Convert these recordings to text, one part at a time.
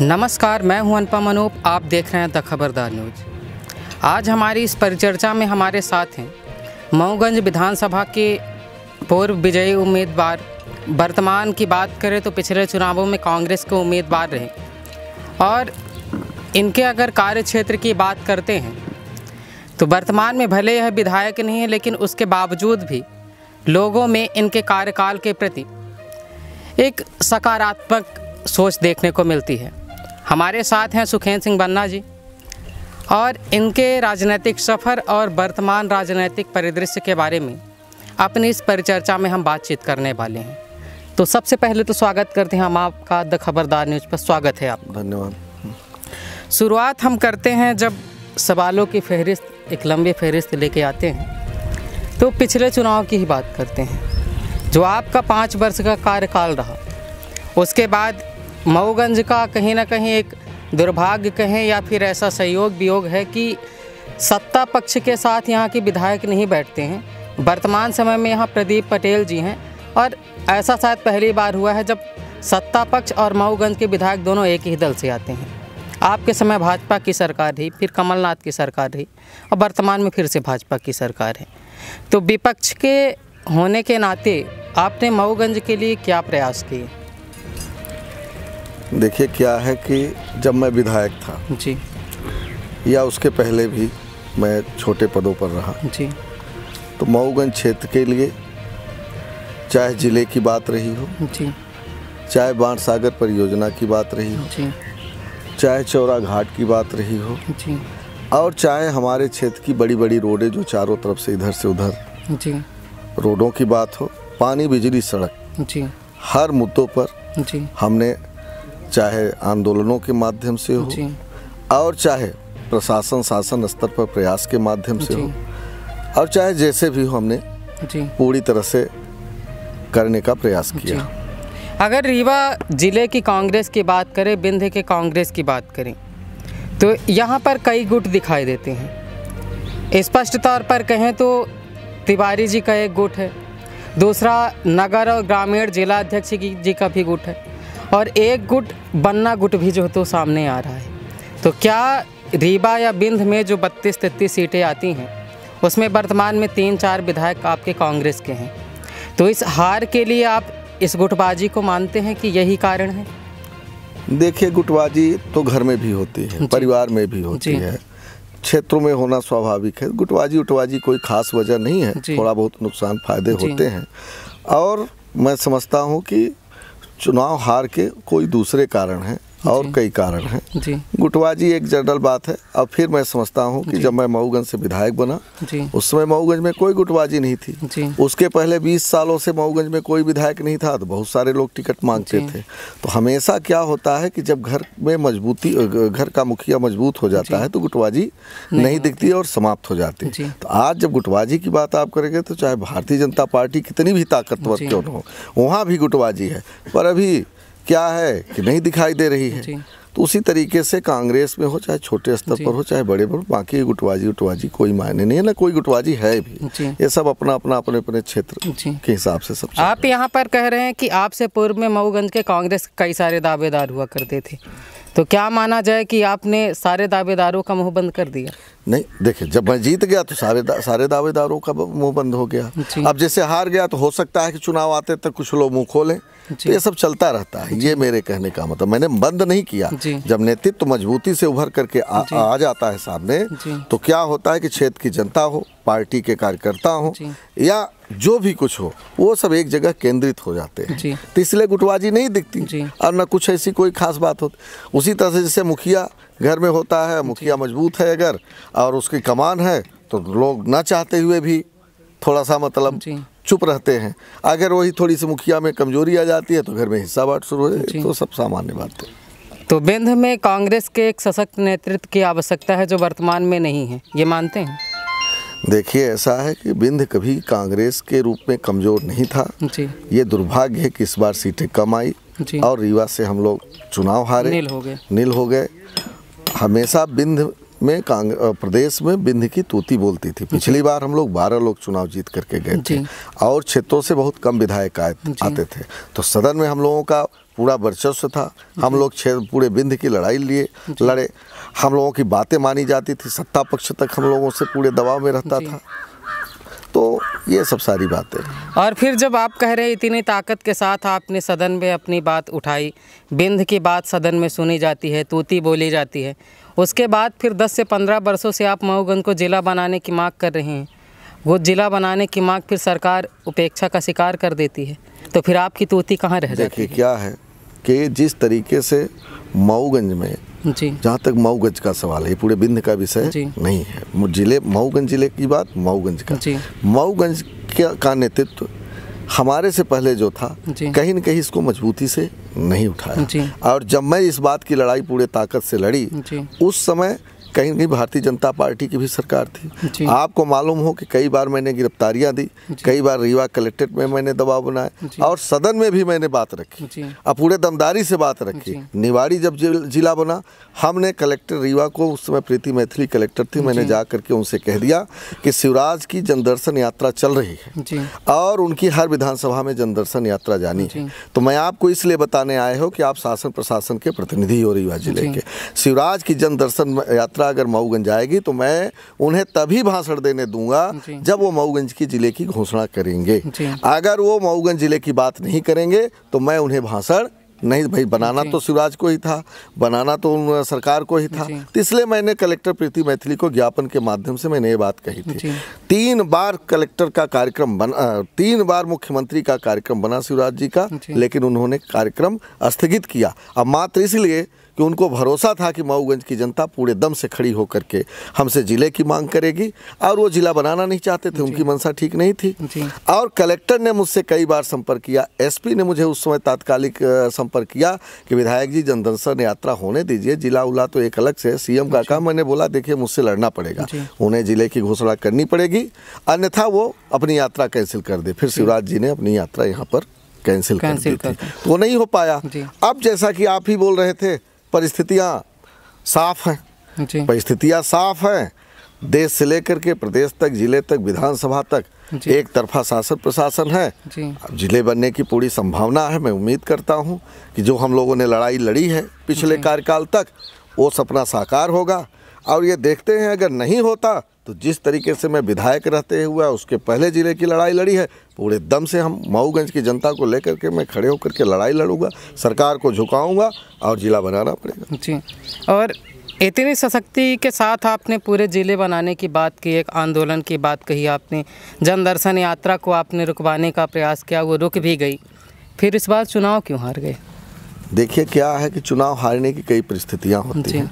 नमस्कार मैं हूं अनुपम अनूप आप देख रहे हैं द खबरदार न्यूज आज हमारी इस परिचर्चा में हमारे साथ हैं मऊगंज विधानसभा के पूर्व विजयी उम्मीदवार वर्तमान की बात करें तो पिछले चुनावों में कांग्रेस के उम्मीदवार रहे और इनके अगर कार्य क्षेत्र की बात करते हैं तो वर्तमान में भले यह विधायक नहीं है लेकिन उसके बावजूद भी लोगों में इनके कार्यकाल के प्रति एक सकारात्मक सोच देखने को मिलती है हमारे साथ हैं सुखेंद्र सिंह बन्ना जी और इनके राजनीतिक सफ़र और वर्तमान राजनीतिक परिदृश्य के बारे में अपनी इस परिचर्चा में हम बातचीत करने वाले हैं तो सबसे पहले तो स्वागत करते हैं हम आपका द खबरदार न्यूज़ पर स्वागत है आप धन्यवाद शुरुआत हम करते हैं जब सवालों की फहरिस्त एक लंबी फहरिस्त लेके आते हैं तो पिछले चुनाव की ही बात करते हैं जो आपका पाँच वर्ष का कार्यकाल रहा उसके बाद मऊगंज का कहीं ना कहीं एक दुर्भाग्य कहें या फिर ऐसा सहयोग वियोग है कि सत्ता पक्ष के साथ यहाँ के विधायक नहीं बैठते हैं वर्तमान समय में यहाँ प्रदीप पटेल जी हैं और ऐसा शायद पहली बार हुआ है जब सत्ता पक्ष और मऊगंज के विधायक दोनों एक ही दल से आते हैं आपके समय भाजपा की सरकार रही फिर कमलनाथ की सरकार रही और वर्तमान में फिर से भाजपा की सरकार है तो विपक्ष के होने के नाते आपने मऊगंज के लिए क्या प्रयास किए देखिए क्या है कि जब मैं विधायक था जी या उसके पहले भी मैं छोटे पदों पर रहा जी तो मऊगंज क्षेत्र के लिए चाहे ज़िले की बात रही हो जी चाहे बाण सागर परियोजना की बात रही हो जी चाहे चौरा घाट की बात रही हो जी और चाहे हमारे क्षेत्र की बड़ी बड़ी रोडें जो चारों तरफ से इधर से उधर जी रोडों की बात हो पानी बिजली सड़क जी हर मुद्दों पर जी हमने चाहे आंदोलनों के माध्यम से हो और चाहे प्रशासन शासन स्तर पर प्रयास के माध्यम से हो और चाहे जैसे भी हो हमने पूरी तरह से करने का प्रयास किया अगर रीवा जिले की कांग्रेस की बात करें बिंध के कांग्रेस की बात करें तो यहाँ पर कई गुट दिखाई देते हैं स्पष्ट तौर पर कहें तो तिवारी जी का एक गुट है दूसरा नगर और ग्रामीण जिला अध्यक्ष जी का भी गुट है और एक गुट बन्ना गुट भी जो है तो सामने आ रहा है तो क्या रीबा या बिंद में जो बत्तीस तैतीस सीटें आती हैं उसमें वर्तमान में तीन चार विधायक आपके कांग्रेस के हैं तो इस हार के लिए आप इस गुटबाजी को मानते हैं कि यही कारण है देखिए गुटबाजी तो घर में भी होती है परिवार में भी होती है क्षेत्रों में होना स्वाभाविक है गुटबाजी उटबाजी कोई खास वजह नहीं है थोड़ा बहुत नुकसान फायदे होते हैं और मैं समझता हूँ कि चुनाव हार के कोई दूसरे कारण हैं और कई कारण हैं गुटबाजी एक जनरल बात है अब फिर मैं समझता हूँ कि जब मैं मऊगंज से विधायक बना उस समय मऊगंज में कोई गुटबाजी नहीं थी उसके पहले 20 सालों से मऊगंज में कोई विधायक नहीं था तो बहुत सारे लोग टिकट मांगते थे तो हमेशा क्या होता है कि जब घर में मजबूती घर का मुखिया मजबूत हो जाता है तो गुटबाजी नहीं दिखती और समाप्त हो जाती तो आज जब गुटबाजी की बात आप करेंगे तो चाहे भारतीय जनता पार्टी कितनी भी ताकतवर क्यों हो वहाँ भी गुटबाजी है पर अभी क्या है कि नहीं दिखाई दे रही है तो उसी तरीके से कांग्रेस में हो चाहे छोटे स्तर पर हो चाहे बड़े पर बाकी गुटबाजी गुटबाजी कोई मायने नहीं है ना कोई गुटबाजी है भी ये सब अपना अपना अपने अपने क्षेत्र के हिसाब से सब आप यहाँ पर कह रहे हैं कि आपसे पूर्व में मऊगंज के कांग्रेस कई सारे दावेदार हुआ करते थे तो क्या माना जाए कि आपने सारे दावेदारों का मुंह बंद कर दिया नहीं देखिए जब मैं जीत गया तो सारे दा, सारे दावेदारों का मुंह बंद हो गया अब जैसे हार गया तो हो सकता है कि चुनाव आते तक तो कुछ लोग मुंह खोलें तो ये सब चलता रहता है ये मेरे कहने का मतलब मैंने बंद नहीं किया जब नेतृत्व तो मजबूती से उभर करके आ, आ जाता है सामने तो क्या होता है कि क्षेत्र की जनता हो पार्टी के कार्यकर्ता हों या जो भी कुछ हो वो सब एक जगह केंद्रित हो जाते हैं तो इसलिए गुटबाजी नहीं दिखती और ना कुछ ऐसी कोई खास बात होती उसी तरह से जैसे मुखिया घर में होता है मुखिया मजबूत है अगर और उसकी कमान है तो लोग ना चाहते हुए भी थोड़ा सा मतलब चुप रहते हैं अगर वही थोड़ी सी मुखिया में कमजोरी आ जाती है तो घर में हिस्सा बांट शुरू हो जाए तो सब सामान्य बात है तो बेंध में कांग्रेस के एक सशक्त नेतृत्व की आवश्यकता है जो वर्तमान में नहीं है ये मानते हैं देखिए ऐसा है कि बिंद कभी कांग्रेस के रूप में कमजोर नहीं था जी ये दुर्भाग्य है कि इस बार सीटें कम आई जी और रीवा से हम लोग चुनाव हारे नील हो गए नील हो गए हमेशा बिंद में प्रदेश में बिंद की तूती बोलती थी पिछली बार हम लोग बारह लोग चुनाव जीत करके गए थे और क्षेत्रों से बहुत कम विधायक आए आते थे तो सदन में हम लोगों का पूरा वर्चस्व था हम लोग पूरे बिंद की लड़ाई लिए लड़े हम लोगों की बातें मानी जाती थी सत्ता पक्ष तक हम लोगों से पूरे दबाव में रहता था तो ये सब सारी बातें और फिर जब आप कह रहे इतनी ताकत के साथ आपने सदन में अपनी बात उठाई बिंद की बात सदन में सुनी जाती है तूती बोली जाती है उसके बाद फिर 10 से 15 वर्षों से आप मऊगंज को ज़िला बनाने की मांग कर रहे हैं वो ज़िला बनाने की मांग फिर सरकार उपेक्षा का शिकार कर देती है तो फिर आपकी तूती कहाँ रह जाती है क्या है कि जिस तरीके से मऊगंज में जहाँ तक मऊगंज का सवाल है पूरे बिंद का विषय नहीं है जिले मऊगंज जिले की बात मऊगंज का मऊगंज का नेतृत्व हमारे से पहले जो था कहीं न कहीं इसको मजबूती से नहीं उठाया और जब मैं इस बात की लड़ाई पूरे ताकत से लड़ी उस समय कहीं ना कहीं भारतीय जनता पार्टी की भी सरकार थी आपको मालूम हो कि कई बार मैंने गिरफ्तारियां दी कई बार रीवा कलेक्ट्रेट में मैंने दबाव बनाया और सदन में भी मैंने बात रखी और पूरे दमदारी से बात रखी निवाड़ी जब जिला बना हमने कलेक्टर रीवा को उस समय प्रीति मैथिली कलेक्टर थी मैंने जा करके उनसे कह दिया कि शिवराज की जनदर्शन यात्रा चल रही है और उनकी हर विधानसभा में जनदर्शन यात्रा जानी है तो मैं आपको इसलिए बताने आए हो कि आप शासन प्रशासन के प्रतिनिधि हो रीवा जिले के शिवराज की जनदर्शन यात्रा जनता अगर मऊगंज आएगी तो मैं उन्हें तभी भाषण देने दूंगा जब वो मऊगंज की जिले की घोषणा करेंगे अगर वो मऊगंज जिले की बात नहीं करेंगे तो मैं उन्हें भाषण नहीं भाई बनाना तो शिवराज को ही था बनाना तो सरकार को ही था इसलिए मैंने कलेक्टर प्रीति मैथिली को ज्ञापन के माध्यम से मैंने ये बात कही थी तीन बार कलेक्टर का कार्यक्रम बना तीन बार मुख्यमंत्री का कार्यक्रम बना शिवराज जी का लेकिन उन्होंने कार्यक्रम स्थगित किया अब मात्र इसलिए कि उनको भरोसा था कि मऊगंज की जनता पूरे दम से खड़ी होकर के हमसे ज़िले की मांग करेगी और वो ज़िला बनाना नहीं चाहते थे उनकी मंशा ठीक नहीं थी और कलेक्टर ने मुझसे कई बार संपर्क किया एसपी ने मुझे उस समय तात्कालिक संपर्क किया कि विधायक जी जनदर्शन यात्रा होने दीजिए जिला उला तो एक अलग से सीएम का काम मैंने बोला देखिए मुझसे लड़ना पड़ेगा उन्हें ज़िले की घोषणा करनी पड़ेगी अन्यथा वो अपनी यात्रा कैंसिल कर दे फिर शिवराज जी ने अपनी यात्रा यहाँ पर कैंसिल कर दी थी वो तो नहीं हो पाया अब जैसा कि आप ही बोल रहे थे परिस्थितियाँ साफ हैं परिस्थितियाँ साफ हैं देश से लेकर के प्रदेश तक जिले तक विधानसभा तक एक तरफा शासन प्रशासन है जिले बनने की पूरी संभावना है मैं उम्मीद करता हूँ कि जो हम लोगों ने लड़ाई लड़ी है पिछले कार्यकाल तक वो सपना साकार होगा और ये देखते हैं अगर नहीं होता तो जिस तरीके से मैं विधायक रहते हुए उसके पहले ज़िले की लड़ाई लड़ी है पूरे दम से हम मऊगंज की जनता को लेकर के मैं खड़े होकर के लड़ाई लड़ूंगा सरकार को झुकाऊंगा और ज़िला बनाना पड़ेगा जी और इतनी सशक्ति के साथ आपने पूरे ज़िले बनाने की बात की एक आंदोलन की बात कही आपने जन दर्शन यात्रा को आपने रुकवाने का प्रयास किया वो रुक भी गई फिर इस बार चुनाव क्यों हार गए देखिए क्या है कि चुनाव हारने की कई परिस्थितियां होती हैं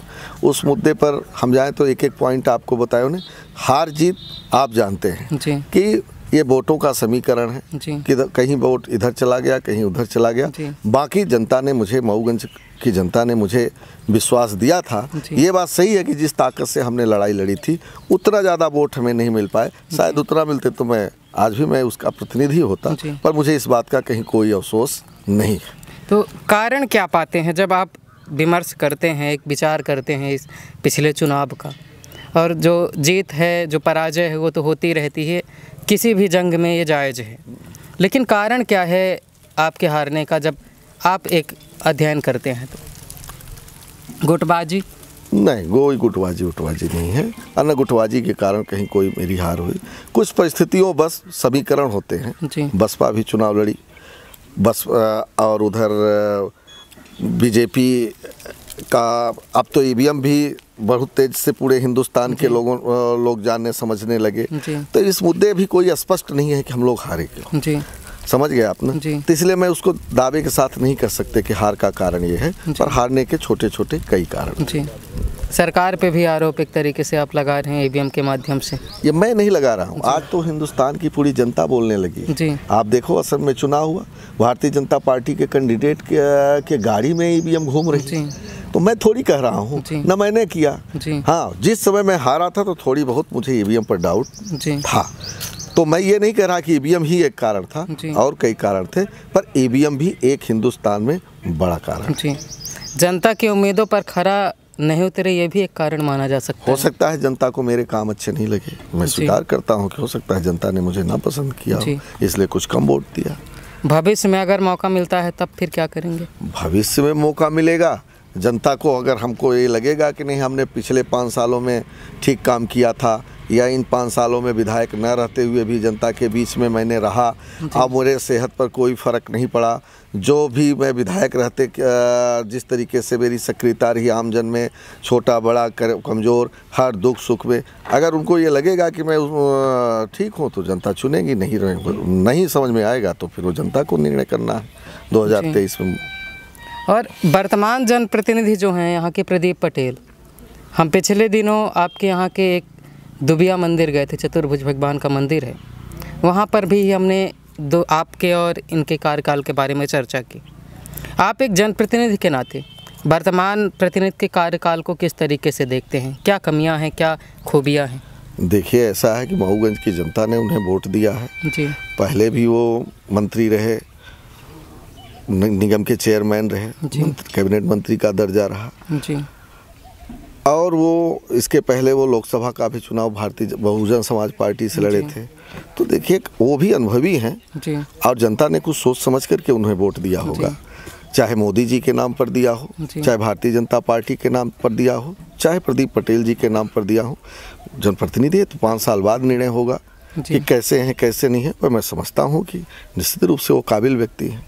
उस मुद्दे पर हम जाएं तो एक एक पॉइंट आपको बताया उन्हें हार जीत आप जानते हैं कि ये वोटों का समीकरण है कि कहीं वोट इधर चला गया कहीं उधर चला गया बाकी जनता ने मुझे मऊगंज की जनता ने मुझे विश्वास दिया था ये बात सही है कि जिस ताकत से हमने लड़ाई लड़ी थी उतना ज़्यादा वोट हमें नहीं मिल पाए शायद उतना मिलते तो मैं आज भी मैं उसका प्रतिनिधि होता पर मुझे इस बात का कहीं कोई अफसोस नहीं है तो कारण क्या पाते हैं जब आप विमर्श करते हैं एक विचार करते हैं इस पिछले चुनाव का और जो जीत है जो पराजय है वो तो होती रहती है किसी भी जंग में ये जायज़ है लेकिन कारण क्या है आपके हारने का जब आप एक अध्ययन करते हैं तो गुटबाजी नहीं कोई गुटबाजी उटबाजी नहीं है अन्य गुटबाजी के कारण कहीं कोई मेरी हार हुई कुछ परिस्थितियों बस समीकरण होते हैं बसपा भी चुनाव लड़ी बस और उधर बीजेपी का अब तो ई भी बहुत तेज से पूरे हिंदुस्तान के लोगों लोग जानने समझने लगे तो इस मुद्दे भी कोई स्पष्ट नहीं है कि हम लोग हारे क्यों समझ गया आपने तो इसलिए मैं उसको दावे के साथ नहीं कर सकते कि हार का कारण ये है पर हारने के छोटे छोटे कई कारण जी सरकार पे भी आरोप एक तरीके से आप लगा रहे हैं ईवीएम के माध्यम से ये मैं नहीं लगा रहा हूँ आज तो हिंदुस्तान की पूरी जनता बोलने लगी जी आप देखो असम में चुनाव हुआ भारतीय जनता पार्टी के कैंडिडेट के, के गाड़ी में ईवीएम घूम रही तो मैं थोड़ी कह रहा हूँ न मैंने किया हाँ जिस समय मैं हारा था तो थोड़ी बहुत मुझे ईवीएम पर डाउट था तो मैं ये नहीं कह रहा कि ईवीएम e ही एक कारण था और कई कारण थे पर ईवीएम e भी एक हिंदुस्तान में बड़ा कारण जी जनता की उम्मीदों पर खरा नहीं उतरे ये भी एक कारण माना जा सकता हो सकता है जनता को मेरे काम अच्छे नहीं लगे मैं स्वीकार करता हूँ कि हो सकता है जनता ने मुझे ना पसंद किया इसलिए कुछ कम वोट दिया भविष्य में अगर मौका मिलता है तब फिर क्या करेंगे भविष्य में मौका मिलेगा जनता को अगर हमको ये लगेगा कि नहीं हमने पिछले पाँच सालों में ठीक काम किया था या इन पाँच सालों में विधायक न रहते हुए भी जनता के बीच में मैंने रहा अब मेरे सेहत पर कोई फ़र्क नहीं पड़ा जो भी मैं विधायक रहते जिस तरीके से मेरी सक्रियता रही आमजन में छोटा बड़ा कमज़ोर हर दुख सुख में अगर उनको ये लगेगा कि मैं ठीक हूँ तो जनता चुनेगी नहीं नहीं समझ में आएगा तो फिर वो जनता को निर्णय करना है दो में और वर्तमान जनप्रतिनिधि जो हैं यहाँ के प्रदीप पटेल हम पिछले दिनों आपके यहाँ के एक दुबिया मंदिर गए थे चतुर्भुज भगवान का मंदिर है वहाँ पर भी हमने दो आपके और इनके कार्यकाल के बारे में चर्चा की आप एक जनप्रतिनिधि के नाते वर्तमान प्रतिनिधि के कार्यकाल को किस तरीके से देखते हैं क्या कमियां हैं क्या खूबियां हैं देखिए ऐसा है कि महूगंज की जनता ने उन्हें वोट दिया है जी पहले भी वो मंत्री रहे निगम के चेयरमैन रहे कैबिनेट मंत्री का दर्जा रहा जी और वो इसके पहले वो लोकसभा का भी चुनाव भारतीय बहुजन समाज पार्टी से लड़े थे तो देखिए वो भी अनुभवी हैं और जनता ने कुछ सोच समझ करके उन्हें वोट दिया होगा चाहे मोदी जी के नाम पर दिया हो चाहे भारतीय जनता पार्टी के नाम पर दिया हो चाहे प्रदीप पटेल जी के नाम पर दिया हो जनप्रतिनिधि तो पाँच साल बाद निर्णय होगा कि कैसे हैं कैसे नहीं है पर मैं समझता हूँ कि निश्चित रूप से वो काबिल व्यक्ति है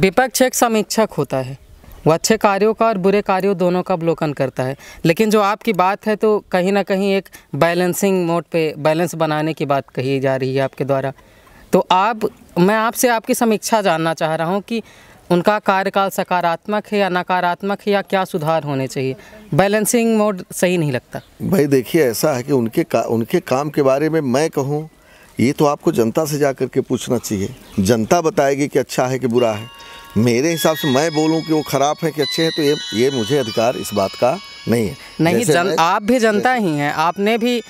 विपक्ष एक समीक्षक होता है वो अच्छे कार्यों का और बुरे कार्यों दोनों का अवलोकन करता है लेकिन जो आपकी बात है तो कहीं ना कहीं एक बैलेंसिंग मोड पे बैलेंस बनाने की बात कही जा रही है आपके द्वारा तो आप मैं आपसे आपकी समीक्षा जानना चाह रहा हूँ कि उनका कार्यकाल सकारात्मक है या नकारात्मक है या क्या सुधार होने चाहिए बैलेंसिंग मोड सही नहीं लगता भाई देखिए ऐसा है कि उनके का, उनके काम के बारे में मैं कहूँ ये तो आपको जनता से जा कर के पूछना चाहिए जनता बताएगी कि अच्छा है कि बुरा है मेरे हिसाब से मैं बोलूं कि वो खराब है कि अच्छे हैं तो ये ये मुझे अधिकार इस बात का नहीं है नहीं जन, आप भी जनता ही हैं आपने भी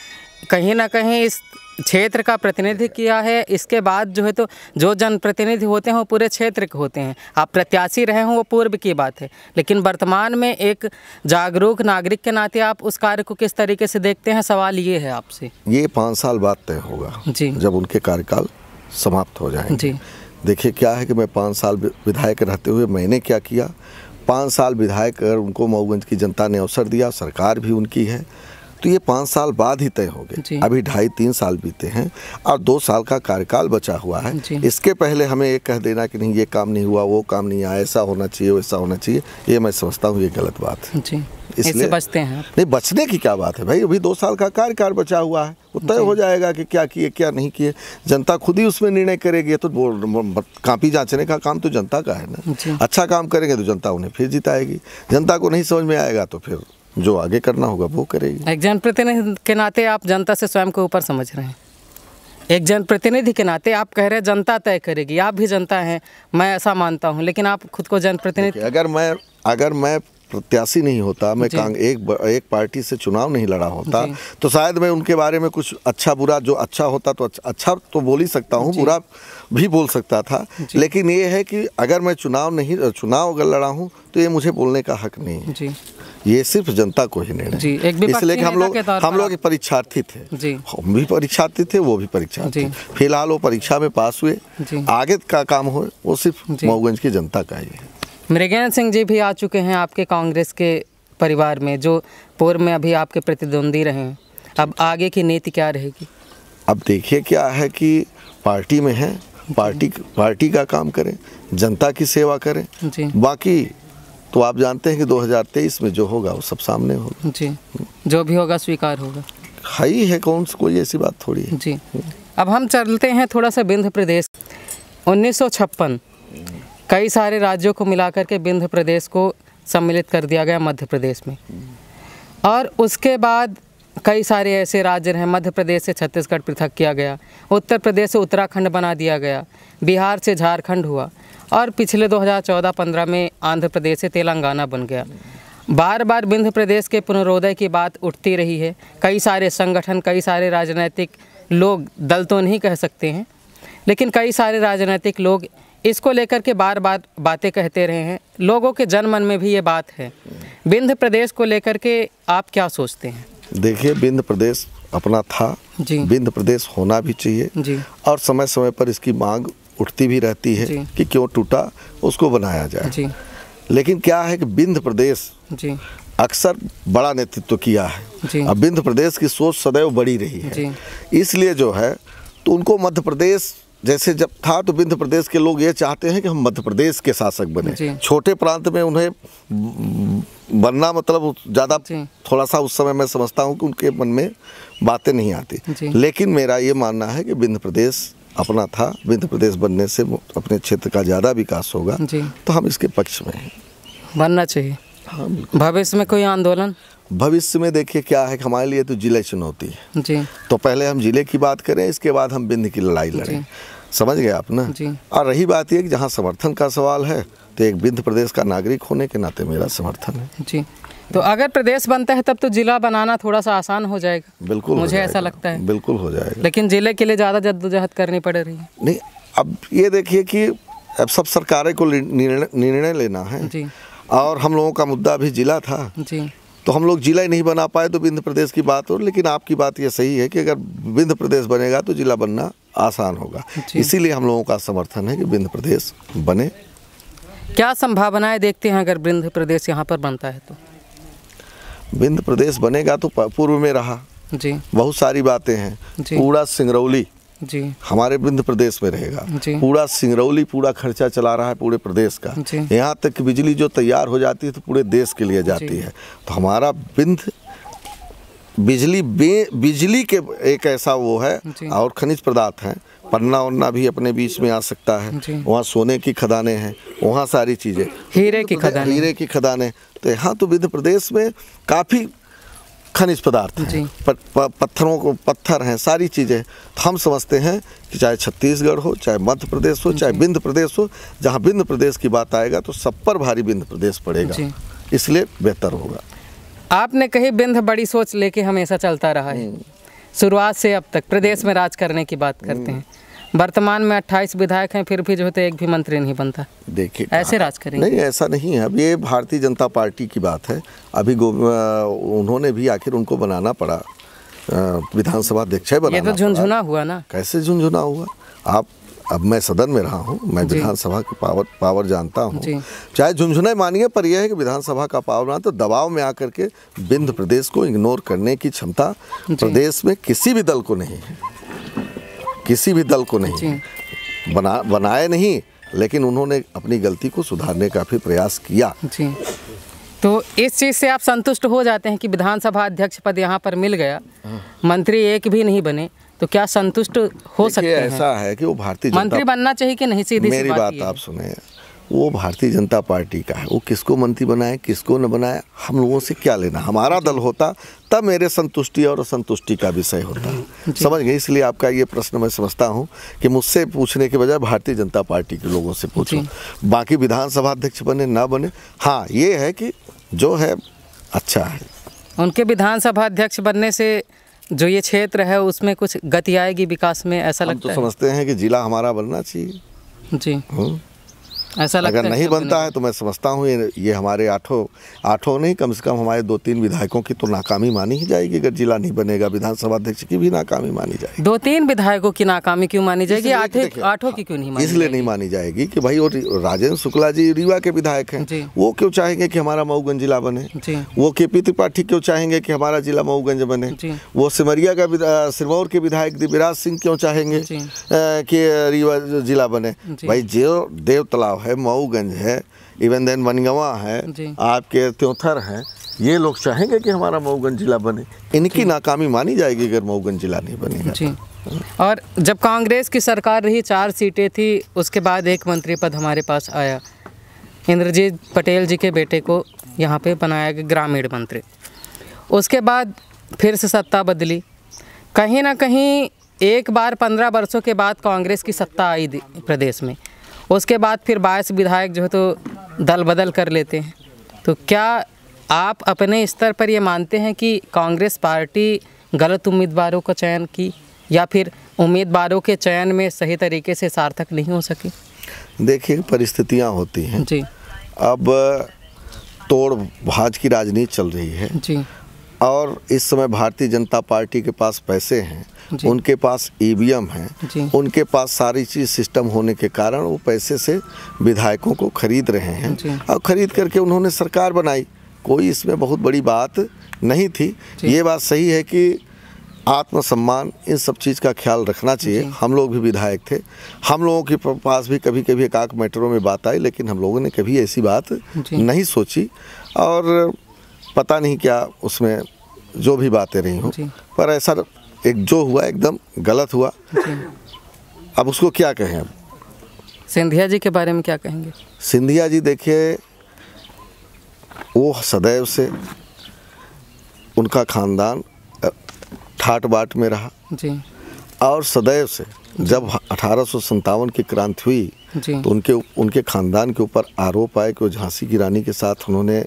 कहीं ना कहीं इस क्षेत्र का प्रतिनिधि किया है इसके बाद जो है तो जो जनप्रतिनिधि होते हैं वो पूरे क्षेत्र के होते हैं आप प्रत्याशी रहे हों वो पूर्व की बात है लेकिन वर्तमान में एक जागरूक नागरिक के नाते आप उस कार्य को किस तरीके से देखते हैं सवाल ये है आपसे ये पाँच साल बाद तय होगा जी जब उनके कार्यकाल समाप्त हो जाए जी देखिए क्या है कि मैं पाँच साल विधायक रहते हुए मैंने क्या किया पाँच साल विधायक अगर उनको मऊगंज की जनता ने अवसर दिया सरकार भी उनकी है तो ये पाँच साल बाद ही तय हो गए अभी ढाई तीन साल बीते हैं और दो साल का कार्यकाल बचा हुआ है इसके पहले हमें ये कह देना कि नहीं ये काम नहीं हुआ वो काम नहीं आया ऐसा होना चाहिए वैसा होना चाहिए ये मैं समझता हूँ ये गलत बात है इससे बचते हैं नहीं बचने की क्या बात है भाई अभी दो साल का कार्यकाल बचा हुआ है वो तय हो जाएगा कि क्या किए क्या नहीं किए जनता खुद ही उसमें निर्णय करेगी तो कापी जांचने का काम तो जनता का है ना अच्छा काम करेंगे तो जनता उन्हें फिर जिताएगी जनता को नहीं समझ में आएगा तो फिर जो आगे करना होगा वो करेगी एक जनप्रतिनिधि के नाते आप जनता से स्वयं को ऊपर समझ रहे हैं एक जनप्रतिनिधि के नाते आप कह रहे हैं जनता तय करेगी आप भी जनता हैं मैं ऐसा मानता हूं लेकिन आप खुद को जनप्रतिनिधि अगर मैं अगर मैं प्रत्याशी नहीं होता मैं कांग एक एक पार्टी से चुनाव नहीं लड़ा होता तो शायद मैं उनके बारे में कुछ अच्छा बुरा जो अच्छा होता तो अच्छा, अच्छा तो बोल ही सकता हूँ बुरा भी बोल सकता था लेकिन ये है कि अगर मैं चुनाव नहीं चुनाव अगर लड़ा हूँ तो ये मुझे बोलने का हक नहीं है ये सिर्फ जनता को ही निर्णय इसलिए हम लोग हम लोग परीक्षार्थी थे हम भी परीक्षार्थी थे वो भी परीक्षार्थी फिलहाल वो परीक्षा में पास हुए आगे का काम हो वो सिर्फ मऊगंज की जनता का ही है मृगेंद्र सिंह जी भी आ चुके हैं आपके कांग्रेस के परिवार में जो पूर्व में अभी आपके प्रतिद्वंदी रहे हैं अब आगे की नीति क्या रहेगी अब देखिए क्या है कि पार्टी में है पार्टी पार्टी का काम करें जनता की सेवा करें जी बाकी तो आप जानते हैं कि 2023 में जो होगा वो सब सामने होगा जी जो भी होगा स्वीकार होगा हाई है कौन कोई ऐसी बात थोड़ी है जी अब हम चलते हैं थोड़ा सा विंध्य प्रदेश उन्नीस कई सारे राज्यों को मिलाकर के विंध्य प्रदेश को सम्मिलित कर दिया गया मध्य प्रदेश में और उसके बाद कई सारे ऐसे राज्य हैं मध्य प्रदेश से छत्तीसगढ़ पृथक किया गया उत्तर प्रदेश से उत्तराखंड बना दिया गया बिहार से झारखंड हुआ और पिछले 2014-15 में आंध्र प्रदेश से तेलंगाना बन गया बार बार विंध्य प्रदेश के पुनरोदय की बात उठती रही है कई सारे संगठन कई सारे राजनैतिक लोग दल तो नहीं कह सकते हैं लेकिन कई सारे राजनैतिक लोग इसको लेकर के बार बार बातें कहते रहे हैं लोगों के जन मन में भी ये बात है विंध्य प्रदेश को लेकर के आप क्या सोचते हैं देखिए विंध्य प्रदेश अपना था बिंद प्रदेश होना भी चाहिए जी और समय समय पर इसकी मांग उठती भी रहती है कि क्यों टूटा उसको बनाया जाए जी लेकिन क्या है कि विंध्य प्रदेश जी अक्सर बड़ा नेतृत्व किया है अब विंध्य प्रदेश की सोच सदैव बड़ी रही है इसलिए जो है तो उनको मध्य प्रदेश जैसे जब था तो विंध्य प्रदेश के लोग ये चाहते हैं कि हम मध्य प्रदेश के शासक बने छोटे प्रांत में उन्हें बनना मतलब ज़्यादा थोड़ा सा उस समय मैं समझता हूँ कि उनके मन में बातें नहीं आती लेकिन मेरा ये मानना है कि विंध्य प्रदेश अपना था विंध्य प्रदेश बनने से अपने क्षेत्र का ज़्यादा विकास होगा तो हम इसके पक्ष में हैं बनना चाहिए हाँ भविष्य में कोई आंदोलन भविष्य में देखिए क्या है हमारे लिए तो जिले चुनौती है जी तो पहले हम जिले की बात करें इसके बाद हम बिंद की लड़ाई लड़ें समझ गए आप ना जी और रही बात यह जहाँ समर्थन का सवाल है तो एक बिंद प्रदेश का नागरिक होने के नाते मेरा समर्थन है जी तो अगर प्रदेश बनता है तब तो जिला बनाना थोड़ा सा आसान हो जाएगा बिल्कुल मुझे ऐसा लगता है बिल्कुल हो जाएगा लेकिन जिले के लिए ज़्यादा जद्दोजहद करनी पड़ रही है नहीं अब ये देखिए कि अब सब सरकारें को निर्णय लेना है जी और हम लोगों का मुद्दा भी जिला था जी तो हम लोग जिला ही नहीं बना पाए तो विंध्य प्रदेश की बात हो लेकिन आपकी बात यह सही है कि अगर विंध्य प्रदेश बनेगा तो जिला बनना आसान होगा इसीलिए हम लोगों का समर्थन है कि विंध्य प्रदेश बने क्या संभावनाएं देखते हैं अगर विंध्य प्रदेश यहाँ पर बनता है तो विंध्य प्रदेश बनेगा तो पूर्व में रहा जी बहुत सारी बातें हैं पूरा सिंगरौली जी हमारे विंध्य प्रदेश में रहेगा पूरा सिंगरौली पूरा खर्चा चला रहा है पूरे प्रदेश का यहाँ तक बिजली जो तैयार हो जाती है तो पूरे देश के लिए जाती है तो हमारा विंध्य बिजली बे बिजली के एक ऐसा वो है और खनिज पदार्थ हैं पन्ना उन्ना भी अपने बीच में आ सकता है वहाँ सोने की खदानें हैं वहाँ सारी चीज़ें हीरे की खदाने हीरे की खदानें तो यहाँ तो विंध्य प्रदेश में काफ़ी खनिज पदार्थ पत्थरों को पत्थर हैं सारी चीज़ें तो हम समझते हैं कि चाहे छत्तीसगढ़ हो चाहे मध्य प्रदेश हो चाहे विंध्य प्रदेश हो जहाँ विंध्य प्रदेश की बात आएगा तो सब पर भारी विंध्य प्रदेश पड़ेगा इसलिए बेहतर होगा आपने कही बिंध बड़ी सोच लेके हमेशा चलता रहा है हम्म। शुरुआत से अब तक प्रदेश में राज करने की बात हम्म। करते हैं वर्तमान में 28 विधायक हैं फिर भी जो है तो एक भी मंत्री नहीं बनता देखिए ऐसे राज करेंगे नहीं ऐसा नहीं है अब ये भारतीय जनता पार्टी की बात है अभी उन्होंने भी आखिर उनको बनाना पड़ा विधानसभा अध्यक्ष बनाना ये तो झुंझुना हुआ ना कैसे झुंझुना हुआ आप अब मैं सदन में रहा हूँ मैं विधानसभा की पावर पावर जानता हूँ चाहे झुंझुने मानिए पर यह है कि विधानसभा का पावर ना तो दबाव में आकर के बिंद प्रदेश को इग्नोर करने की क्षमता प्रदेश में किसी भी दल को नहीं है किसी भी दल को नहीं बना बनाए नहीं लेकिन उन्होंने अपनी गलती को सुधारने का भी प्रयास किया जी तो इस चीज़ से आप संतुष्ट हो जाते हैं कि विधानसभा अध्यक्ष पद यहाँ पर मिल गया हाँ। मंत्री एक भी नहीं बने तो क्या संतुष्ट हो सकते हैं ऐसा है कि वो भारतीय मंत्री बनना चाहिए कि नहीं सीधी मेरी बात, बात आप सुने वो भारतीय जनता पार्टी का है वो किसको मंत्री बनाए किसको न बनाए हम लोगों से क्या लेना हमारा दल होता तब मेरे संतुष्टि और असंतुष्टि का विषय होता समझ गए इसलिए आपका ये प्रश्न मैं समझता हूँ कि मुझसे पूछने के बजाय भारतीय जनता पार्टी के लोगों से पूछो बाकी विधानसभा अध्यक्ष बने ना बने हाँ ये है कि जो है अच्छा है उनके विधानसभा अध्यक्ष बनने से जो ये क्षेत्र है उसमें कुछ गति आएगी विकास में ऐसा तो लगता तो है समझते हैं कि जिला हमारा बनना चाहिए जी हाँ। ऐसा अगर नहीं बनता है तो मैं समझता हूँ ये ये हमारे आठों आठों नहीं कम से कम हमारे दो तीन विधायकों की तो नाकामी मानी ही जाएगी अगर जिला नहीं बनेगा विधानसभा अध्यक्ष की भी नाकामी मानी जाएगी दो तीन विधायकों की नाकामी क्यों मानी जाएगी आठों की क्यों नहीं इसलिए नहीं मानी जाएगी कि भाई वो राजेंद्र शुक्ला जी रीवा के विधायक हैं वो क्यों चाहेंगे कि हमारा मऊगंज जिला बने वो के पी त्रिपाठी क्यों चाहेंगे कि हमारा जिला मऊगंज बने वो सिमरिया का सिरमौर के विधायक दिव्यराज सिंह क्यों चाहेंगे कि रीवा जिला बने भाई जो देव तालाब है मऊगंज है इवन देन बनगवा है आपके त्योथर हैं ये लोग चाहेंगे कि हमारा मऊगंज जिला बने इनकी नाकामी मानी जाएगी अगर मऊगंज जिला नहीं बनेगा तो। जी और जब कांग्रेस की सरकार रही चार सीटें थी उसके बाद एक मंत्री पद हमारे पास आया इंद्रजीत पटेल जी के बेटे को यहाँ पे बनाया गया ग्रामीण मंत्री उसके बाद फिर से सत्ता बदली कहीं ना कहीं एक बार पंद्रह वर्षों के बाद कांग्रेस की सत्ता आई प्रदेश में उसके बाद फिर बाईस विधायक जो है तो दल बदल कर लेते हैं तो क्या आप अपने स्तर पर ये मानते हैं कि कांग्रेस पार्टी गलत उम्मीदवारों का चयन की या फिर उम्मीदवारों के चयन में सही तरीके से सार्थक नहीं हो सके देखिए परिस्थितियाँ होती हैं जी अब तोड़ भाज की राजनीति चल रही है जी और इस समय भारतीय जनता पार्टी के पास पैसे हैं उनके पास ईवीएम e हैं उनके पास सारी चीज सिस्टम होने के कारण वो पैसे से विधायकों को खरीद रहे हैं और खरीद करके उन्होंने सरकार बनाई कोई इसमें बहुत बड़ी बात नहीं थी ये बात सही है कि आत्मसम्मान इन सब चीज़ का ख्याल रखना चाहिए हम लोग भी विधायक थे हम लोगों के पास भी कभी कभी एकाक मैटरों में बात आई लेकिन हम लोगों ने कभी ऐसी बात नहीं सोची और पता नहीं क्या उसमें जो भी बातें रही हूँ पर ऐसा एक जो हुआ एकदम गलत हुआ अब उसको क्या कहें अब सिंधिया जी के बारे में क्या कहेंगे सिंधिया जी देखिए वो सदैव से उनका खानदान ठाट बाट में रहा जी और सदैव से जब अठारह की क्रांति हुई तो उनके उनके खानदान के ऊपर आरोप आए कि वो झांसी की रानी के साथ उन्होंने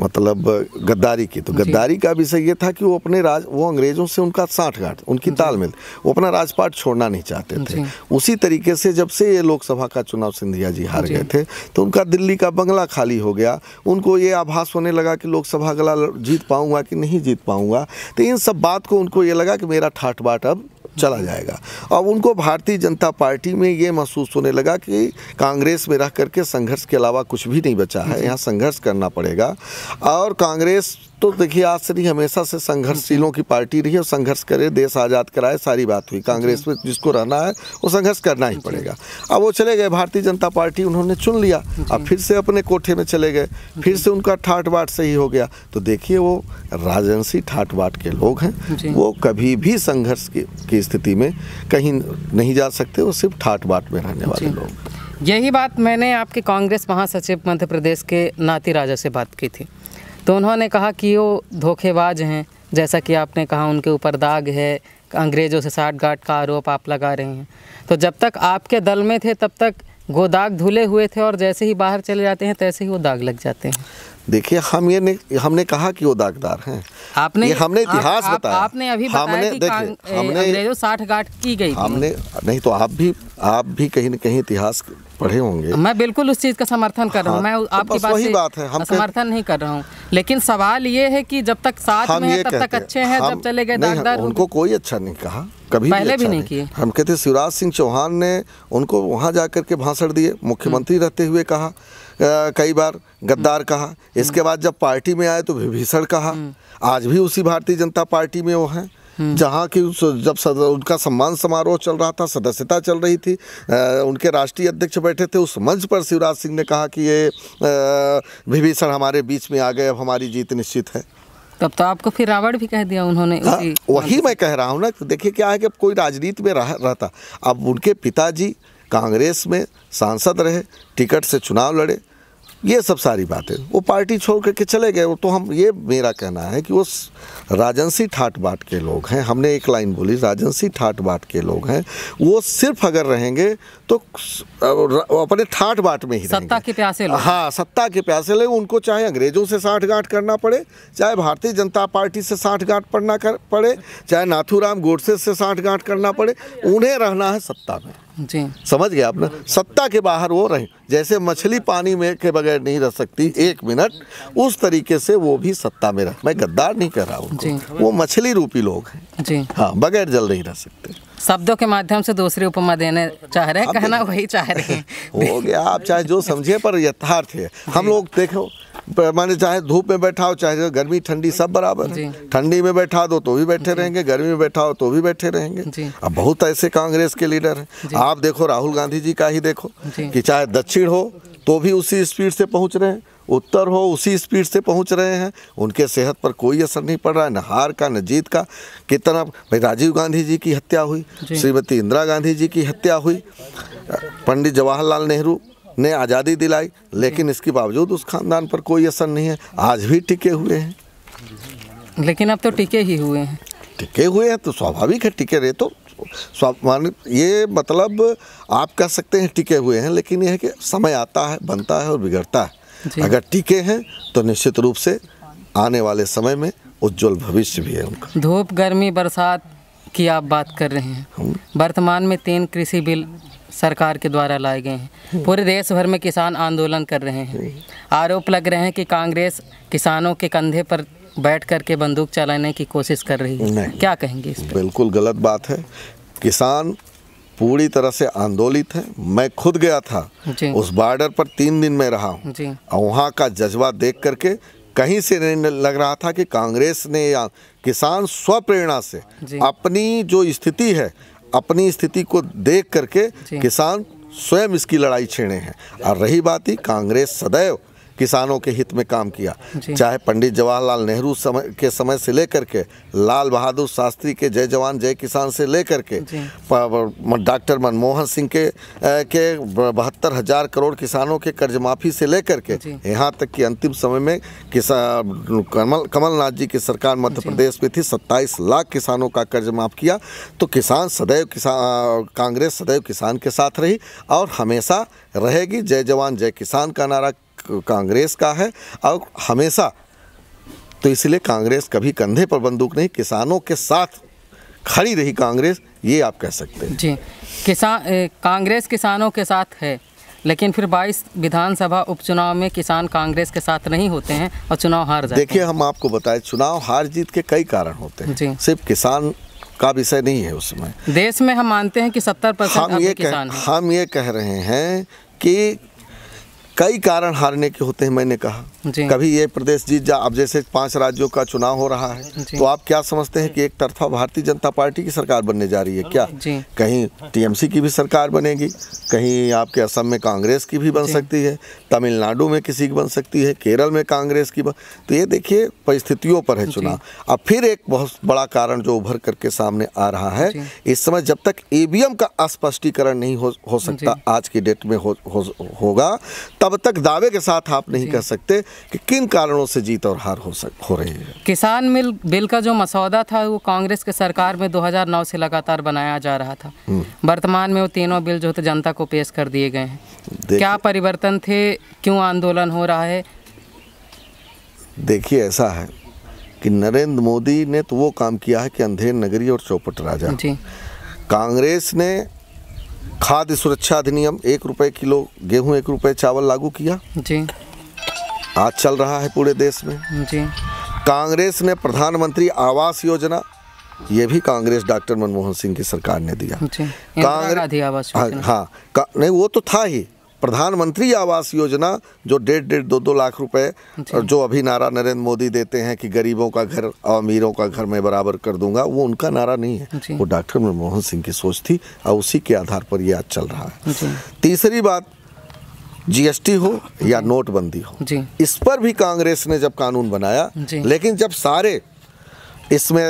मतलब गद्दारी की तो गद्दारी का विषय ये था कि वो अपने राज वो अंग्रेजों से उनका साठ गांठ उनकी तालमेल वो अपना राजपाट छोड़ना नहीं चाहते थे उसी तरीके से जब से ये लोकसभा का चुनाव सिंधिया जी हार गए थे तो उनका दिल्ली का बंगला खाली हो गया उनको ये आभास होने लगा कि लोकसभा गला जीत पाऊंगा कि नहीं जीत पाऊंगा तो इन सब बात को उनको ये लगा कि मेरा ठाठ बाट अब चला जाएगा अब उनको भारतीय जनता पार्टी में ये महसूस होने लगा कि कांग्रेस में रह करके संघर्ष के अलावा कुछ भी नहीं बचा है यहाँ संघर्ष करना पड़ेगा और कांग्रेस तो देखिए आज से नहीं हमेशा से संघर्षशीलों की पार्टी रही है और संघर्ष करे देश आज़ाद कराए सारी बात हुई कांग्रेस में जिसको रहना है वो संघर्ष करना ही पड़ेगा अब वो चले गए भारतीय जनता पार्टी उन्होंने चुन लिया अब फिर से अपने कोठे में चले गए फिर से उनका ठाट बाट सही हो गया तो देखिए वो राजंसी ठाट बाट के लोग हैं वो कभी भी संघर्ष की, की स्थिति में कहीं नहीं जा सकते वो सिर्फ ठाट बाट में रहने वाले लोग यही बात मैंने आपके कांग्रेस महासचिव मध्य प्रदेश के नाती राजा से बात की थी तो उन्होंने कहा कि वो धोखेबाज हैं जैसा कि आपने कहा उनके ऊपर दाग है अंग्रेज़ों से साठगांठ का आरोप आप लगा रहे हैं तो जब तक आपके दल में थे तब तक वो दाग धुले हुए थे और जैसे ही बाहर चले जाते हैं तैसे ही वो दाग लग जाते हैं देखिए हम ये ने, हमने कहा कि वो दागदार हैं आपने ये हमने इतिहास आप, बताया आपने अभी हमने देखिए हमने साठ गाठ की गई हमने नहीं तो आप भी आप भी कहीं ना कहीं इतिहास पढ़े होंगे मैं बिल्कुल उस चीज़ का समर्थन कर रहा हूँ हाँ, मैं तो आपकी बात वही बात है हम समर्थन नहीं कर रहा हूँ लेकिन सवाल ये है कि जब तक साथ में है तब तक अच्छे हैं जब चले गए दागदार उनको कोई अच्छा नहीं कहा कभी पहले भी, अच्छा भी नहीं किए हम कहते शिवराज सिंह चौहान ने उनको वहाँ जा कर के भाषण दिए मुख्यमंत्री हम्म। रहते हुए कहा कई बार गद्दार हम्म। कहा हम्म। इसके बाद जब पार्टी में आए तो विभीषण कहा आज भी उसी भारतीय जनता पार्टी में वो हैं जहाँ की जब सद, उनका सम्मान समारोह चल रहा था सदस्यता चल रही थी आ, उनके राष्ट्रीय अध्यक्ष बैठे थे उस मंच पर शिवराज सिंह ने कहा कि ये विभीषण हमारे बीच में आ गए अब हमारी जीत निश्चित है तब तो आपको फिर रावण भी कह दिया उन्होंने हाँ, वही मैं कह रहा हूँ ना देखिए क्या है कि अब कोई राजनीति में रह, रहता अब उनके पिताजी कांग्रेस में सांसद रहे टिकट से चुनाव लड़े ये सब सारी बातें वो पार्टी छोड़ करके चले गए तो हम ये मेरा कहना है कि वो राजनसी ठाट बाट के लोग हैं हमने एक लाइन बोली राजनसी ठाट बाट के लोग हैं वो सिर्फ अगर रहेंगे तो अपने ठाट बाट में ही सत्ता के प्यासे लोग हाँ सत्ता के प्यासे लोग उनको चाहे अंग्रेजों से साठ गांठ करना पड़े चाहे भारतीय जनता पार्टी से साठ गांठ पड़ना कर पड़े चाहे नाथूराम गोडसे से साठ गांठ करना पड़े उन्हें रहना है सत्ता में जी समझ गए आप ना सत्ता के बाहर वो रहे जैसे मछली पानी में के बगैर नहीं रह सकती एक मिनट उस तरीके से वो भी सत्ता में रह मैं गद्दार नहीं कर रहा हूँ वो मछली रूपी लोग हैं जी हाँ बगैर जल नहीं रह सकते शब्दों के माध्यम से दूसरी उपमा देने चाह रहे हैं कहना वही चाह रहे हैं हो गया आप चाहे जो समझे पर यथार्थ है हम लोग देखो माने चाहे धूप में बैठा हो चाहे गर्मी ठंडी सब बराबर ठंडी में बैठा दो तो भी बैठे रहेंगे गर्मी में बैठा हो तो भी बैठे रहेंगे अब बहुत ऐसे कांग्रेस के लीडर हैं आप देखो राहुल गांधी जी का ही देखो कि चाहे दक्षिण हो तो भी उसी स्पीड से पहुंच रहे हैं उत्तर हो उसी स्पीड से पहुंच रहे हैं उनके सेहत पर कोई असर नहीं पड़ रहा है न हार का न जीत का कितना भाई राजीव गांधी जी की हत्या हुई श्रीमती इंदिरा गांधी जी की हत्या हुई पंडित जवाहरलाल नेहरू ने आज़ादी दिलाई लेकिन इसके बावजूद उस खानदान पर कोई असर नहीं है आज भी टिके हुए हैं लेकिन अब तो टिके ही हुए हैं टिके हुए हैं तो स्वाभाविक है टिके रहे तो स्वाभाविक ये मतलब आप कह सकते हैं टिके हुए हैं लेकिन यह है कि समय आता है बनता है और बिगड़ता है अगर टिके हैं तो निश्चित रूप से आने वाले समय में उज्जवल भविष्य भी है उनका धूप गर्मी बरसात की आप बात कर रहे हैं वर्तमान में तीन कृषि बिल सरकार के द्वारा लाए गए हैं पूरे देश भर में किसान आंदोलन कर रहे हैं आरोप लग रहे हैं कि कांग्रेस किसानों के कंधे पर बैठ करके बंदूक चलाने की कोशिश कर रही है क्या कहेंगे इस बिल्कुल गलत बात है किसान पूरी तरह से आंदोलित है मैं खुद गया था उस बॉर्डर पर तीन दिन में रहा हूँ और वहाँ का जज्बा देख करके कहीं से नहीं लग रहा था कि कांग्रेस ने या किसान स्वप्रेरणा से अपनी जो स्थिति है अपनी स्थिति को देख करके किसान स्वयं इसकी लड़ाई छेड़े हैं और रही बात ही कांग्रेस सदैव किसानों के हित में काम किया चाहे पंडित जवाहरलाल नेहरू समय के समय से लेकर के लाल बहादुर शास्त्री के जय जवान जय किसान से लेकर के डॉक्टर मनमोहन सिंह के के बहत्तर हजार करोड़ किसानों के कर्ज माफी से लेकर के यहाँ तक कि अंतिम समय में किसान कमल कमलनाथ जी की सरकार मध्य प्रदेश में थी सत्ताईस लाख किसानों का कर्ज माफ किया तो किसान सदैव किसान कांग्रेस सदैव किसान के साथ रही और हमेशा रहेगी जय जवान जय किसान का नारा कांग्रेस का है और हमेशा तो इसलिए कांग्रेस कभी कंधे पर बंदूक नहीं किसानों के साथ खड़ी रही कांग्रेस ये आप कह सकते हैं जी किसान कांग्रेस किसानों के साथ है लेकिन फिर 22 विधानसभा उपचुनाव में किसान कांग्रेस के साथ नहीं होते हैं और चुनाव हार जाते देखिए हम आपको बताएं चुनाव हार जीत के कई कारण होते हैं जी सिर्फ किसान का विषय नहीं है उसमें देश में हम मानते हैं कि सत्तर परसेंट हम ये कह, हम ये कह रहे हैं कि कई कारण हारने के होते हैं मैंने कहा कभी ये प्रदेश जीत जा अब जैसे पांच राज्यों का चुनाव हो रहा है तो आप क्या समझते हैं कि एक तरफा भारतीय जनता पार्टी की सरकार बनने जा रही है क्या कहीं टीएमसी की भी सरकार बनेगी कहीं आपके असम में कांग्रेस की भी बन सकती है तमिलनाडु में किसी की बन सकती है केरल में कांग्रेस की बन तो ये देखिए परिस्थितियों पर है चुनाव अब फिर एक बहुत बड़ा कारण जो उभर करके सामने आ रहा है इस समय जब तक ईवीएम e का स्पष्टीकरण नहीं हो सकता आज की डेट में होगा तब तक दावे के साथ आप नहीं कर सकते कि किन कारणों से जीत और हार हो सक हो रही है किसान मिल बिल का जो मसौदा था वो कांग्रेस के सरकार में 2009 से लगातार बनाया जा रहा था हम्म। वर्तमान में वो तीनों बिल जो जनता को पेश कर दिए गए हैं क्या परिवर्तन थे क्यों आंदोलन हो रहा है देखिए ऐसा है कि नरेंद्र मोदी ने तो वो काम किया है कि अंधेर नगरी और चौपट राजा कांग्रेस ने खाद्य सुरक्षा अधिनियम एक रुपये किलो गेहूं एक रुपये चावल लागू किया जी आज चल रहा है पूरे देश में जी कांग्रेस ने प्रधानमंत्री आवास योजना ये भी कांग्रेस डॉक्टर मनमोहन सिंह की सरकार ने दिया कांग्रेस हाँ, हाँ का, नहीं वो तो था ही प्रधानमंत्री आवास योजना जो डेढ़ डेढ़ दो दो लाख रुपए और जो अभी नारा नरेंद्र मोदी देते हैं कि गरीबों का घर और अमीरों का घर मैं बराबर कर दूंगा वो उनका नारा नहीं है वो डॉक्टर मनमोहन सिंह की सोच थी और उसी के आधार पर ये आज चल रहा है तीसरी बात जीएसटी हो या नोटबंदी हो इस पर भी कांग्रेस ने जब कानून बनाया लेकिन जब सारे इसमें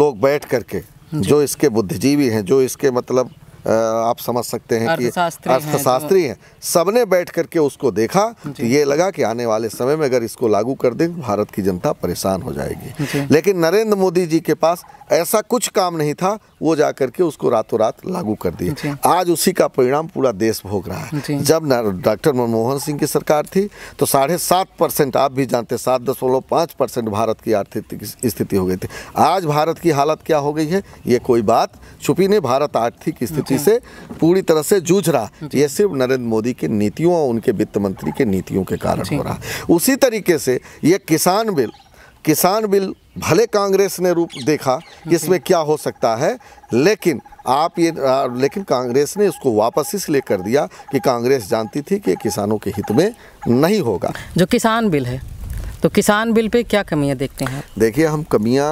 लोग बैठ करके जो इसके बुद्धिजीवी हैं जो इसके मतलब आप समझ सकते हैं कि अर्थशास्त्री हैं तो- सबने बैठ करके उसको देखा तो ये लगा कि आने वाले समय में अगर इसको लागू कर दें भारत की जनता परेशान हो जाएगी लेकिन नरेंद्र मोदी जी के पास ऐसा कुछ काम नहीं था वो जा करके उसको रातों रात लागू कर दिए आज उसी का परिणाम पूरा देश भोग रहा है जब डॉक्टर मनमोहन सिंह की सरकार थी तो साढ़े सात परसेंट आप भी जानते सात दशमलव पाँच परसेंट भारत की आर्थिक स्थिति हो गई थी आज भारत की हालत क्या हो गई है ये कोई बात छुपी नहीं भारत आर्थिक स्थिति जी अच्छा। से पूरी तरह से जूझ रहा ये सिर्फ नरेंद्र मोदी की नीतियों और उनके वित्त मंत्री के नीतियों के कारण हो रहा उसी तरीके से ये किसान बिल किसान बिल भले कांग्रेस ने रूप देखा इसमें क्या हो सकता है लेकिन आप ये लेकिन कांग्रेस ने इसको वापस इसलिए कर दिया कि कांग्रेस जानती थी कि किसानों के हित में नहीं होगा जो किसान बिल है तो किसान बिल पे क्या कमियां देखते हैं देखिए हम कमियां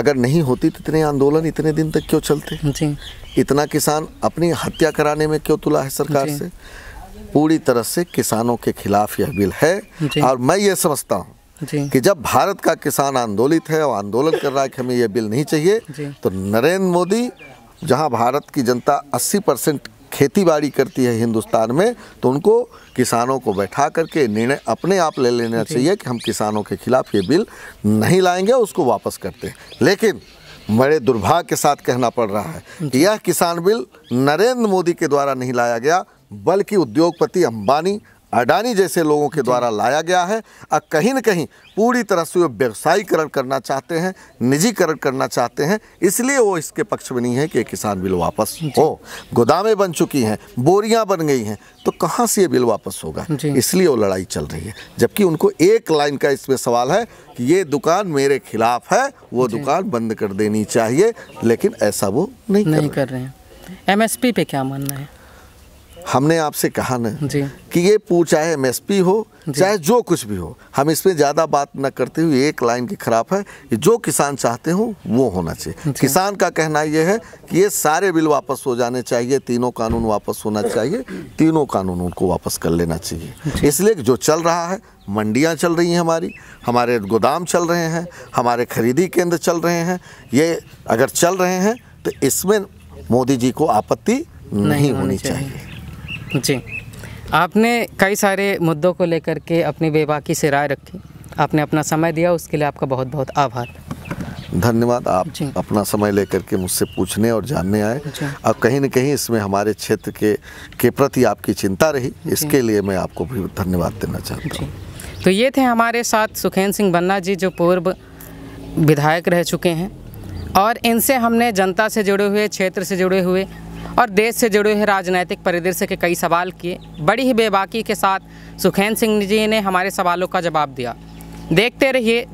अगर नहीं होती तो इतने आंदोलन इतने दिन तक क्यों चलते जी इतना किसान अपनी हत्या कराने में क्यों तुला है सरकार से पूरी तरह से किसानों के खिलाफ यह बिल है और मैं ये समझता हूँ कि जब भारत का किसान आंदोलित है और आंदोलन कर रहा है कि हमें यह बिल नहीं चाहिए तो नरेंद्र मोदी जहाँ भारत की जनता 80 परसेंट खेती बाड़ी करती है हिंदुस्तान में तो उनको किसानों को बैठा करके निर्णय अपने आप ले लेना चाहिए कि हम किसानों के खिलाफ ये बिल नहीं लाएंगे उसको वापस करते हैं लेकिन बड़े दुर्भाग्य के साथ कहना पड़ रहा है कि यह किसान बिल नरेंद्र मोदी के द्वारा नहीं लाया गया बल्कि उद्योगपति अंबानी अडानी जैसे लोगों के द्वारा लाया गया है और कहीं ना कहीं पूरी तरह से वो व्यवसायीकरण करना चाहते हैं निजीकरण करना चाहते हैं इसलिए वो इसके पक्ष में नहीं है कि किसान बिल वापस हो गोदामें बन चुकी हैं बोरियां बन गई हैं तो कहाँ से ये बिल वापस होगा इसलिए वो लड़ाई चल रही है जबकि उनको एक लाइन का इसमें सवाल है कि ये दुकान मेरे खिलाफ है वो दुकान बंद कर देनी चाहिए लेकिन ऐसा वो नहीं, नहीं कर रहे हैं एमएसपी पे क्या मानना है हमने आपसे कहा ना कि ये पूछ चाहे एम हो चाहे जो कुछ भी हो हम इसमें ज़्यादा बात न करते हुए एक लाइन की खराब है जो किसान चाहते हो वो होना चाहिए किसान का कहना यह है कि ये सारे बिल वापस हो जाने चाहिए तीनों कानून वापस होना चाहिए तीनों कानून उनको वापस कर लेना चाहिए इसलिए जो चल रहा है मंडियां चल रही हैं हमारी हमारे गोदाम चल रहे हैं हमारे खरीदी केंद्र चल रहे हैं ये अगर चल रहे हैं तो इसमें मोदी जी को आपत्ति नहीं होनी चाहिए जी आपने कई सारे मुद्दों को लेकर के अपनी बेबाकी से राय रखी आपने अपना समय दिया उसके लिए आपका बहुत बहुत आभार धन्यवाद आप अपना समय लेकर के मुझसे पूछने और जानने आए अब कहीं न कहीं इसमें हमारे क्षेत्र के के प्रति आपकी चिंता रही इसके लिए मैं आपको भी धन्यवाद देना चाहता हूँ तो ये थे हमारे साथ सुखेंद्र सिंह बन्ना जी जो पूर्व विधायक रह चुके हैं और इनसे हमने जनता से जुड़े हुए क्षेत्र से जुड़े हुए और देश से जुड़े हुए राजनैतिक परिदृश्य के कई सवाल किए बड़ी ही बेबाकी के साथ सुखैन सिंह जी ने हमारे सवालों का जवाब दिया देखते रहिए